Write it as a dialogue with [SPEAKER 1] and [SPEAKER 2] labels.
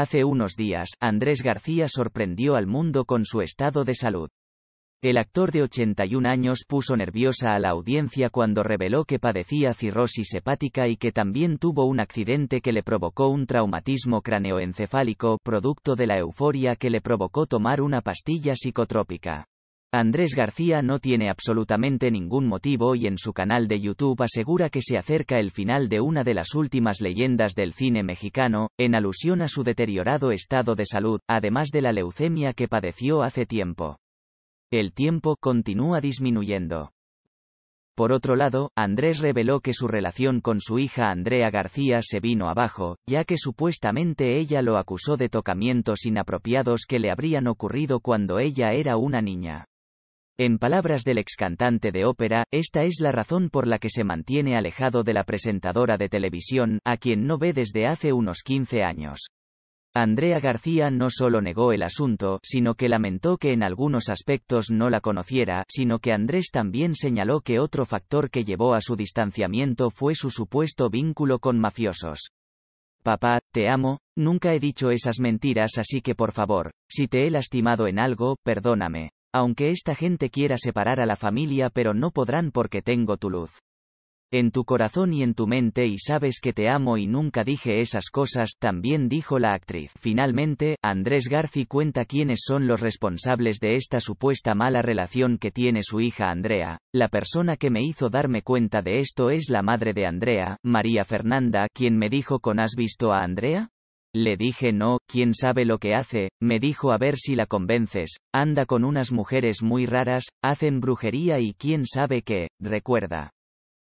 [SPEAKER 1] Hace unos días, Andrés García sorprendió al mundo con su estado de salud. El actor de 81 años puso nerviosa a la audiencia cuando reveló que padecía cirrosis hepática y que también tuvo un accidente que le provocó un traumatismo craneoencefálico, producto de la euforia que le provocó tomar una pastilla psicotrópica. Andrés García no tiene absolutamente ningún motivo y en su canal de YouTube asegura que se acerca el final de una de las últimas leyendas del cine mexicano, en alusión a su deteriorado estado de salud, además de la leucemia que padeció hace tiempo. El tiempo continúa disminuyendo. Por otro lado, Andrés reveló que su relación con su hija Andrea García se vino abajo, ya que supuestamente ella lo acusó de tocamientos inapropiados que le habrían ocurrido cuando ella era una niña. En palabras del ex cantante de ópera, esta es la razón por la que se mantiene alejado de la presentadora de televisión, a quien no ve desde hace unos 15 años. Andrea García no solo negó el asunto, sino que lamentó que en algunos aspectos no la conociera, sino que Andrés también señaló que otro factor que llevó a su distanciamiento fue su supuesto vínculo con mafiosos. Papá, te amo, nunca he dicho esas mentiras así que por favor, si te he lastimado en algo, perdóname. Aunque esta gente quiera separar a la familia pero no podrán porque tengo tu luz. En tu corazón y en tu mente y sabes que te amo y nunca dije esas cosas, también dijo la actriz. Finalmente, Andrés García cuenta quiénes son los responsables de esta supuesta mala relación que tiene su hija Andrea. La persona que me hizo darme cuenta de esto es la madre de Andrea, María Fernanda, quien me dijo con ¿Has visto a Andrea? Le dije no, quién sabe lo que hace, me dijo a ver si la convences, anda con unas mujeres muy raras, hacen brujería y quién sabe qué, recuerda.